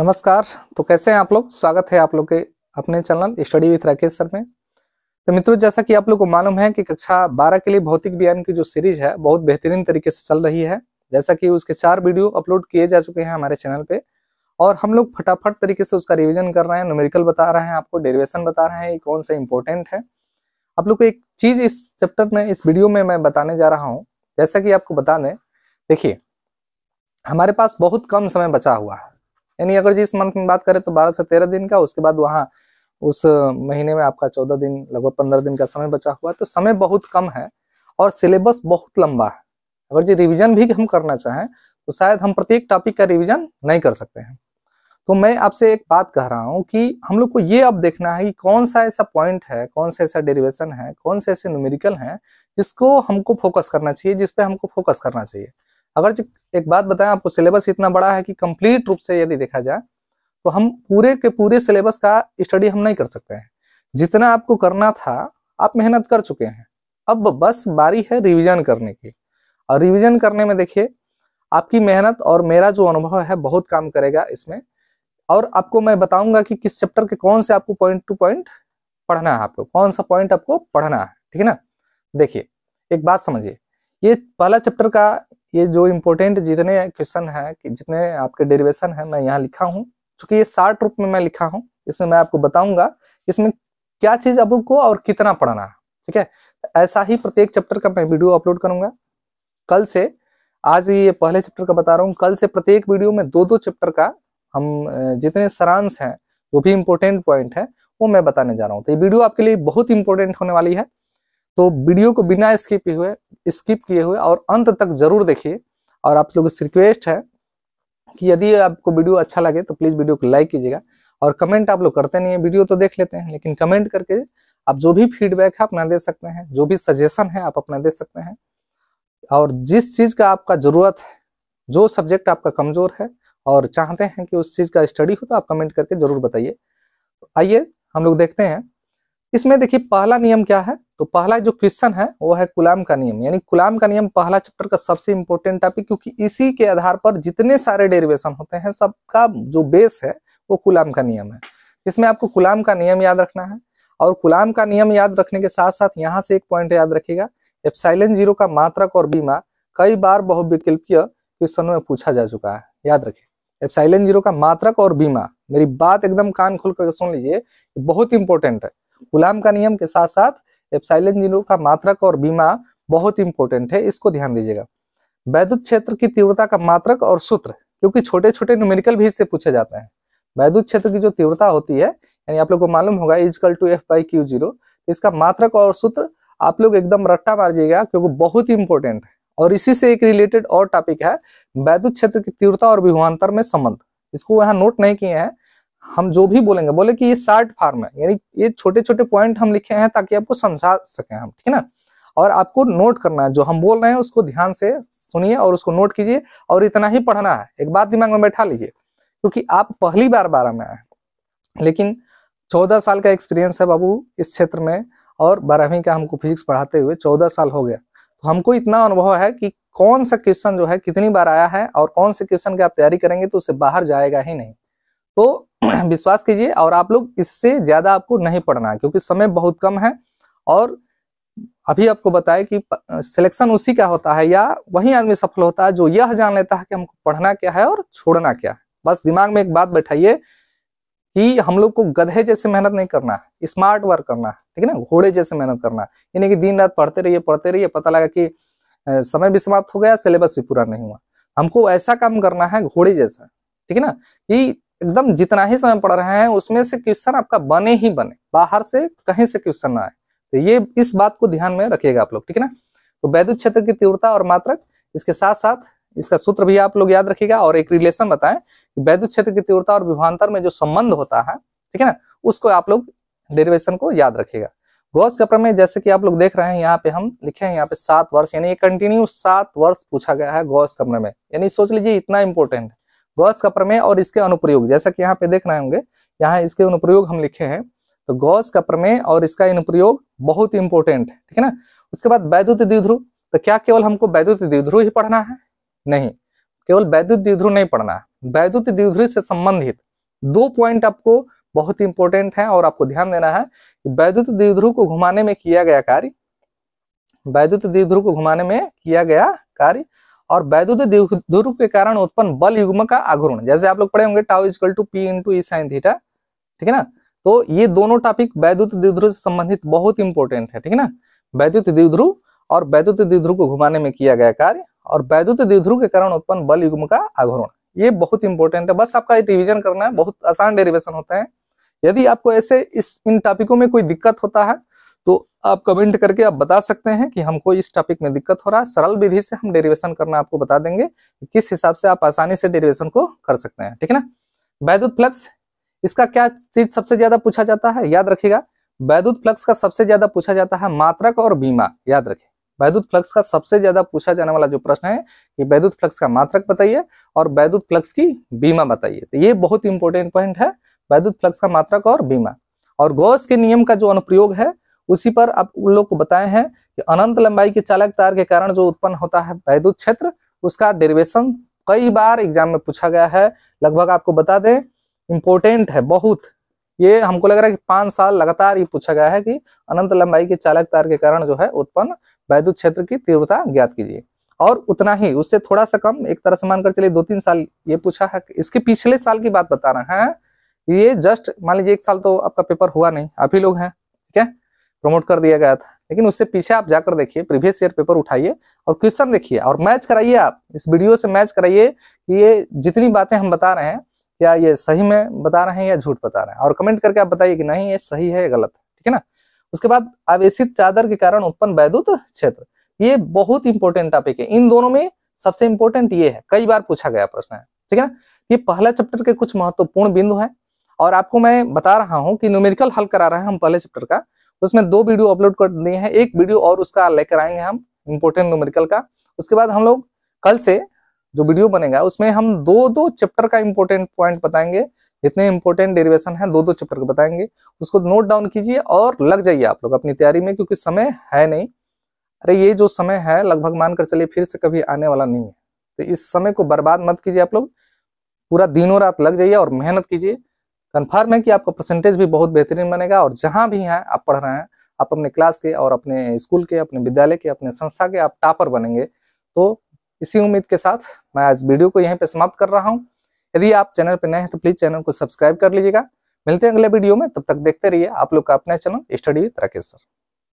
नमस्कार तो कैसे हैं आप लोग स्वागत है आप लोग के अपने channel study with Rakesh sir में तो मित्रों जैसा कि आप लोग को मालूम है कि कक्षा 12 के लिए भौतिक विज्ञान की जो सीरीज है बहुत बेहतरीन तरीके से चल रही है जैसा कि उसके चार वीडियो अपलोड किए जा चुके हैं हमारे चैनल पे और हम लोग फटाफट तरीके से उसका रिविजन कर रहे हैं न्यूमेरिकल बता रहे हैं आपको डेरिवेशन बता रहे हैं ये कौन सा इंपॉर्टेंट है आप लोग को एक चीज इस चैप्टर में इस वीडियो में मैं बताने जा रहा हूँ जैसा कि आपको बता दें देखिए हमारे पास बहुत कम समय बचा हुआ है यानी अगर जी इस मंथ में बात करें तो बारह से तेरह दिन का उसके बाद वहाँ उस महीने में आपका चौदह दिन लगभग पंद्रह दिन का समय बचा हुआ है तो समय बहुत कम है और सिलेबस बहुत लंबा है अगर जी रिविजन भी हम करना चाहें तो शायद हम प्रत्येक टॉपिक का रिविजन नहीं कर सकते हैं तो मैं आपसे एक बात कह रहा हूँ कि हम लोग को ये अब देखना है कि कौन सा ऐसा पॉइंट है कौन सा ऐसा डेरिवेशन है कौन से ऐसे न्यूमेरिकल है जिसको हमको फोकस करना चाहिए जिसपे हमको फोकस करना चाहिए अगर एक बात बताएं आपको सिलेबस इतना बड़ा है कि कंप्लीट रूप से यदि देखा जाए तो हम पूरे के पूरे सिलेबस का स्टडी हम नहीं कर सकते हैं जितना आपको करना था आप मेहनत कर चुके हैं अब बस बारी है रिविजन करने की और रिविजन करने में देखिए आपकी मेहनत और मेरा जो अनुभव है बहुत काम करेगा इसमें और आपको मैं बताऊंगा कि किस चैप्टर के कौन से आपको पॉइंट टू पॉइंट पढ़ना है आपको कौन सा पॉइंट आपको पढ़ना है ठीक है ना देखिए एक बात समझिए ये पहला चैप्टर का ये जो इम्पोर्टेंट जितने क्वेश्चन है कि जितने आपके डेरिवेशन है मैं यहाँ लिखा हूँ चूंकि ये शार्ट रूप में मैं लिखा हूँ इसमें मैं आपको बताऊंगा इसमें क्या चीज आपको और कितना पढ़ना है ठीक है ऐसा ही प्रत्येक चैप्टर का मैं वीडियो अपलोड करूंगा कल से आज ये पहले चैप्टर का बता रहा हूँ कल से प्रत्येक वीडियो में दो दो चैप्टर का हम जितने सारांश हैं वो भी इम्पोर्टेंट पॉइंट है वो मैं बताने जा रहा हूँ तो ये वीडियो आपके लिए बहुत इंपॉर्टेंट होने वाली है तो वीडियो को बिना स्किप हुए स्किप किए हुए और अंत तक जरूर देखिए और आप लोगों से रिक्वेस्ट है कि यदि आपको वीडियो अच्छा लगे तो प्लीज़ वीडियो को लाइक कीजिएगा और कमेंट आप लोग करते नहीं है वीडियो तो देख लेते हैं लेकिन कमेंट करके आप जो भी फीडबैक है अपना दे सकते हैं जो भी सजेशन है आप अपना दे सकते हैं और जिस चीज़ का आपका ज़रूरत है जो सब्जेक्ट आपका कमज़ोर है और चाहते हैं कि उस चीज़ का स्टडी हो तो आप कमेंट करके ज़रूर बताइए आइए हम लोग देखते हैं इसमें देखिए पहला नियम क्या है तो पहला जो क्वेश्चन है वो है कुलाम का नियम यानी कुलाम का नियम पहला चैप्टर का सबसे इंपॉर्टेंट टॉपिक क्योंकि इसी के आधार पर जितने सारे डेरिवेशन होते हैं सबका जो बेस है वो कुलाम का नियम है इसमें आपको कुलाम का नियम याद रखना है और कुलाम का नियम याद रखने के साथ साथ यहाँ से एक पॉइंट याद रखेगा एप्साइलन जीरो का मात्रक और बीमा कई बार बहुविकल्पीय क्वेश्चनों में पूछा जा चुका है याद रखे एप्साइलन जीरो का मात्रक और बीमा मेरी बात एकदम कान खोल कर सुन लीजिए बहुत इंपॉर्टेंट है गुलाम का नियम के साथ साथ एप्साइलिन जीरो का मात्रक और बीमा बहुत इंपॉर्टेंट है इसको ध्यान दीजिएगा वैद्युत क्षेत्र की तीव्रता का मात्रक और सूत्र क्योंकि छोटे छोटे न्यूमेरिकल भी इससे पूछे जाते हैं वैद्युत क्षेत्र की जो तीव्रता होती है यानी आप लोग को मालूम होगा is equal to F by Q zero इसका मात्रक और सूत्र आप लोग एकदम रट्टा मारिएगा क्योंकि बहुत ही इंपॉर्टेंट है और इसी से एक रिलेटेड और टॉपिक है वैद्युत क्षेत्र की तीव्रता और विभुआंतर में संबंध इसको यहाँ नोट नहीं किए हैं हम जो भी बोलेंगे बोले कि ये शार्ट फार्म है यानी ये छोटे छोटे पॉइंट हम लिखे हैं ताकि आपको समझा सकें हम ठीक है ना और आपको नोट करना है जो हम बोल रहे हैं उसको ध्यान से सुनिए और उसको नोट कीजिए और इतना ही पढ़ना है एक बात दिमाग में बैठा लीजिए क्योंकि आप पहली बार बारह में आए लेकिन चौदह साल का एक्सपीरियंस है बाबू इस क्षेत्र में और बारहवीं का हमको फिजिक्स पढ़ाते हुए चौदह साल हो गया तो हमको इतना अनुभव है कि कौन सा क्वेश्चन जो है कितनी बार आया है और कौन से क्वेश्चन की आप तैयारी करेंगे तो उससे बाहर जाएगा ही नहीं तो विश्वास कीजिए और आप लोग इससे ज्यादा आपको नहीं पढ़ना है क्योंकि समय बहुत कम है और अभी आपको बताया कि सिलेक्शन उसी का होता है या वही आदमी सफल होता है जो यह जान लेता है कि हमको पढ़ना क्या है और छोड़ना क्या है बस दिमाग में एक बात बैठाइए कि हम लोग को गधे जैसे मेहनत नहीं करना है स्मार्ट वर्क करना है ठीक है ना घोड़े जैसे मेहनत करना है यानी कि दिन रात पढ़ते रहिए पढ़ते रहिए पता लगा कि समय भी समाप्त हो गया सिलेबस भी पूरा नहीं हुआ हमको ऐसा काम करना है घोड़े जैसा ठीक है ना कि एकदम जितना ही समय पढ़ रहे हैं उसमें से क्वेश्चन आपका बने ही बने बाहर से कहीं से क्वेश्चन ना आए तो ये इस बात को ध्यान में रखिएगा आप लोग ठीक है ना तो वैद्युत क्षेत्र की तीव्रता और मात्रक इसके साथ साथ इसका सूत्र भी आप लोग याद रखिएगा और एक रिलेशन बताएं कि वैद्युत क्षेत्र की तीव्रता और विभांतर में जो संबंध होता है ठीक है ना उसको आप लोग डेरिवेशन को याद रखिएगा गौस का प्रमेय जैसे कि आप लोग देख रहे हैं यहाँ पे हम लिखे हैं यहाँ पे सात वर्ष यानी ये कंटिन्यू सात वर्ष पूछा गया है गौस का प्रमेय यानी सोच लीजिए इतना इंपॉर्टेंट है गौस का प्रमेय और इसके अनुप्रयोग जैसा कि यहाँ पे देख रहे होंगे यहाँ इसके अनुप्रयोग हम लिखे हैं तो गौस का प्रमेय और इसका अनुप्रयोग बहुत इंपॉर्टेंट है ठीक है ना उसके बाद वैद्युत द्विध्रुव तो क्या केवल हमको वैद्युत द्विध्रुव ही पढ़ना है नहीं केवल वैद्युत द्विध्रुव नहीं पढ़ना है वैद्युत द्विध्रुव से संबंधित दो पॉइंट आपको बहुत इंपॉर्टेंट है और आपको ध्यान देना है कि वैद्युत द्विध्रुव को घुमाने में किया गया कार्य वैद्युत द्विध्रुव को घुमाने में किया गया कार्य और वैद्युत ध्रुव के कारण उत्पन्न बल युग्म का आघूर्ण जैसे आप लोग पढ़े होंगे tau is equal to P into E sine theta ठीक है ना तो ये दोनों टॉपिक वैद्युत द्विध्रुव से संबंधित बहुत इंपॉर्टेंट है ठीक है ना वैद्युत द्विध्रुव और वैद्युत द्विध्रुव को घुमाने में किया गया कार्य और वैद्युत द्विध्रुव के कारण उत्पन्न बल युग्म का आघूर्ण ये बहुत इंपॉर्टेंट है बस आपका रिविजन करना है बहुत आसान डेरिवेशन होते हैं यदि आपको ऐसे इस इन टॉपिकों में कोई दिक्कत होता है आप कमेंट करके आप बता सकते हैं कि हमको इस टॉपिक में दिक्कत हो रहा है सरल विधि से हम डेरिवेशन करना आपको बता देंगे किस हिसाब से आप आसानी से डेरिवेशन को कर सकते हैं ठीक है ना वैद्युत फ्लक्स इसका क्या चीज सबसे ज्यादा पूछा जाता है याद रखिएगा वैद्युत फ्लक्स का सबसे ज्यादा पूछा जाता है मात्रक और बीमा याद रखे वैद्युत फ्लक्स का सबसे ज्यादा पूछा जाने वाला जो प्रश्न है कि वैद्युत फ्लक्स का मात्रक बताइए और वैद्युत फ्लक्स की बीमा बताइए तो ये बहुत इंपॉर्टेंट पॉइंट है वैद्युत फ्लक्स का मात्रक और बीमा और गोस के नियम का जो अनुप्रयोग है उसी पर आप उन लोग को बताए हैं कि अनंत लंबाई के चालक तार के कारण जो उत्पन्न होता है वैद्युत क्षेत्र उसका डेरिवेशन कई बार एग्जाम में पूछा गया है लगभग आपको बता दें इम्पोर्टेंट है बहुत ये हमको लग रहा है कि पांच साल लगातार ये पूछा गया है कि अनंत लंबाई के चालक तार के कारण जो है उत्पन्न वैद्युत क्षेत्र की तीव्रता ज्ञात कीजिए और उतना ही उससे थोड़ा सा कम एक तरह से मानकर चलिए दो तीन साल ये पूछा है इसके पिछले साल की बात बता रहे हैं ये जस्ट मान लीजिए एक साल तो आपका पेपर हुआ नहीं आप ही लोग हैं ठीक है प्रमोट कर दिया गया था लेकिन उससे पीछे आप जाकर देखिए प्रीवियस ईयर पेपर उठाइए और क्वेश्चन देखिए और मैच कराइए आप इस वीडियो से मैच कराइए कि ये जितनी बातें हम बता रहे हैं क्या ये सही में बता रहे हैं या झूठ बता रहे हैं और कमेंट करके आप बताइए कि नहीं ये सही है या गलत है ठीक है ना उसके बाद आवेशित चादर के कारण उत्पन्न वैद्युत क्षेत्र ये बहुत इंपॉर्टेंट टॉपिक है इन दोनों में सबसे इंपॉर्टेंट ये है कई बार पूछा गया प्रश्न है ठीक है ये पहला चैप्टर के कुछ महत्वपूर्ण बिंदु है और आपको मैं बता रहा हूँ कि न्यूमेरिकल हल करा रहे हैं हम पहले चैप्टर का तो उसमें दो वीडियो अपलोड कर दिए हैं एक वीडियो और उसका लेकर आएंगे हम इम्पोर्टेंट न्यूमेरिकल का उसके बाद हम लोग कल से जो वीडियो बनेगा उसमें हम दो दो चैप्टर का इम्पोर्टेंट पॉइंट बताएंगे जितने इम्पोर्टेंट डेरिवेशन है दो दो चैप्टर के बताएंगे उसको नोट डाउन कीजिए और लग जाइए आप लोग अपनी तैयारी में क्योंकि समय है नहीं अरे ये जो समय है लगभग मानकर चलिए फिर से कभी आने वाला नहीं है तो इस समय को बर्बाद मत कीजिए आप लोग पूरा दिनों रात लग जाइए और मेहनत कीजिए कन्फर्म है कि आपका परसेंटेज भी बहुत बेहतरीन बनेगा और जहाँ भी हैं आप पढ़ रहे हैं आप अपने क्लास के और अपने स्कूल के अपने विद्यालय के अपने संस्था के आप टॉपर बनेंगे तो इसी उम्मीद के साथ मैं आज वीडियो को यहीं पर समाप्त कर रहा हूँ यदि आप चैनल पर नए हैं तो प्लीज़ चैनल को सब्सक्राइब कर लीजिएगा मिलते हैं अगले वीडियो में तब तक देखते रहिए आप लोग का अपना channel study with Rakesh sir